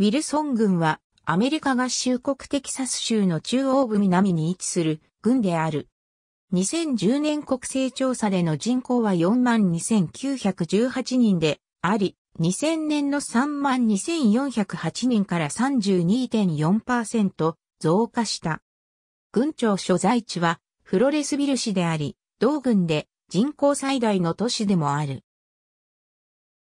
ウィルソン軍はアメリカ合衆国テキサス州の中央部南に位置する軍である。2010年国勢調査での人口は42,918人であり、2000年の32,408人から32.4%増加した。軍庁所在地はフロレスビル市であり、同軍で人口最大の都市でもある。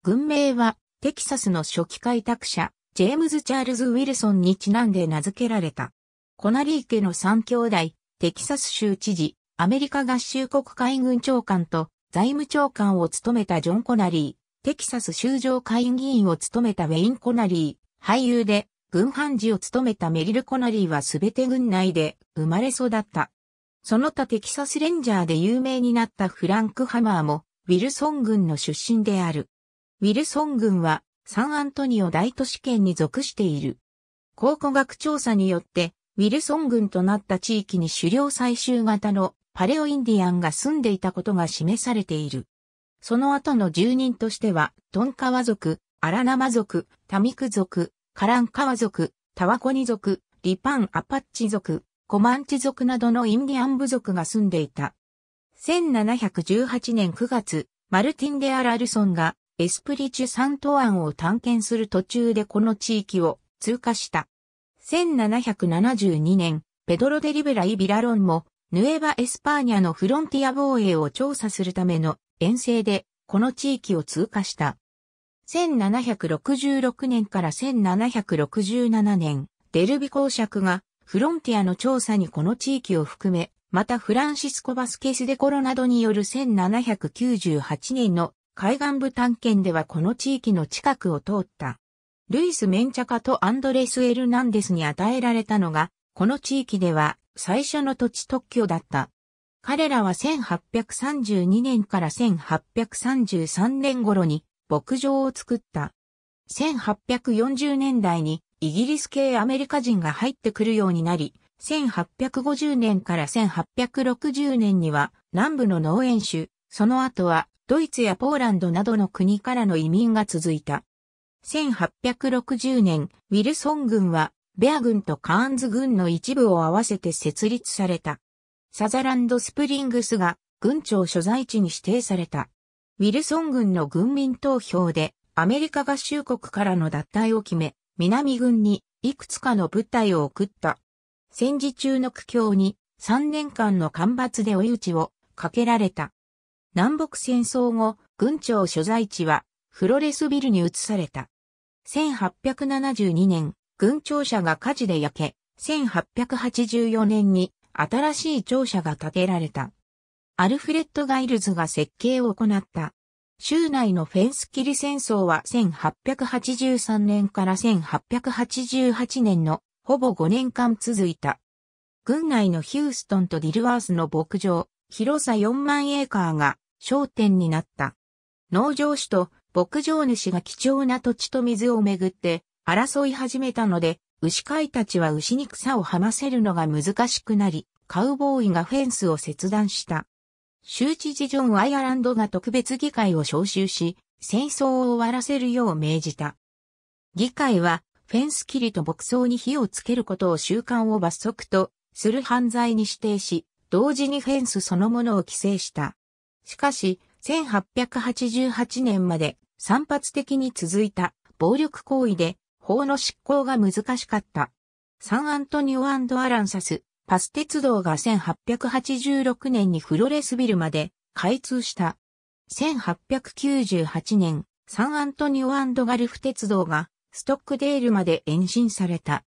軍名はテキサスの初期開拓者ジェームズ・チャールズ・ウィルソンにちなんで名付けられた。コナリー家の3兄弟、テキサス州知事、アメリカ合衆国海軍長官と財務長官を務めたジョン・コナリー、テキサス州上下院議員を務めたウェイン・コナリー、俳優で、軍判事を務めたメリル・コナリーはすべて軍内で生まれ育った。その他テキサスレンジャーで有名になったフランク・ハマーも、ウィルソン軍の出身である。ウィルソン軍はサンアントニオ大都市圏に属している。考古学調査によって、ウィルソン郡となった地域に狩猟採集型のパレオインディアンが住んでいたことが示されている。その後の住人としては、トンカワ族、アラナマ族、タミク族、カランカワ族、タワコニ族、リパン・アパッチ族、コマンチ族などのインディアン部族が住んでいた。1718年9月、マルティン・デ・アラルソンがエスプリチュサント湾を探検する途中でこの地域を通過した。1772年、ペドロ・デリベラ・イ・ビラロンも、ヌエバ・エスパーニャのフロンティア防衛を調査するための遠征で、この地域を通過した。1766年から1767年、デルビ公爵が、フロンティアの調査にこの地域を含め、またフランシスコ・バスケス・デ・コロなどによる1798年の海岸部探検ではこの地域の近くを通った。ルイス・メンチャカとアンドレス・エルナンデスに与えられたのが、この地域では最初の土地特許だった。彼らは1832年から1833年頃に牧場を作った。1840年代にイギリス系アメリカ人が入ってくるようになり、1850年から1860年には南部の農園種、その後はドイツやポーランドなどの国からの移民が続いた。1860年、ウィルソン軍は、ベア軍とカーンズ軍の一部を合わせて設立された。サザランド・スプリングスが軍庁所在地に指定された。ウィルソン軍の軍民投票でアメリカ合衆国からの脱退を決め、南軍にいくつかの部隊を送った。戦時中の苦境に3年間の干ばつで追い打ちをかけられた。南北戦争後、軍庁所在地はフロレスビルに移された。1872年、軍庁舎が火事で焼け、1884年に新しい庁舎が建てられた。アルフレッド・ガイルズが設計を行った。州内のフェンス切り戦争は1883年から1888年のほぼ5年間続いた。軍内のヒューストンとディルワースの牧場、広さ4万エーカーが焦点になった。農場主と牧場主が貴重な土地と水をめぐって争い始めたので、牛飼いたちは牛に草をはませるのが難しくなり、カウボーイがフェンスを切断した。州知事ジョン・アイアランドが特別議会を招集し、戦争を終わらせるよう命じた。議会は、フェンス切りと牧草に火をつけることを習慣を罰則とする犯罪に指定し、同時にフェンスそのものを規制した。しかし、1888年まで散発的に続いた暴力行為で法の執行が難しかった。サンアントニオアランサス、パス鉄道が1886年にフロレスビルまで開通した。1898年、サンアントニオガルフ鉄道がストックデールまで延伸された。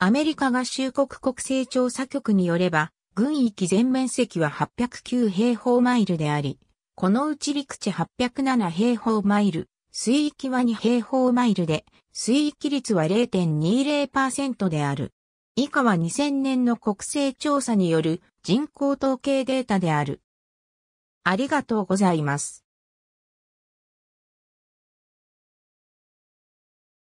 アメリカ合衆国国勢調査局によれば、軍域全面積は809平方マイルであり、このうち陸地807平方マイル、水域は2平方マイルで、水域率は0.20%である。以下は2000年の国勢調査による人口統計データである。ありがとうございます。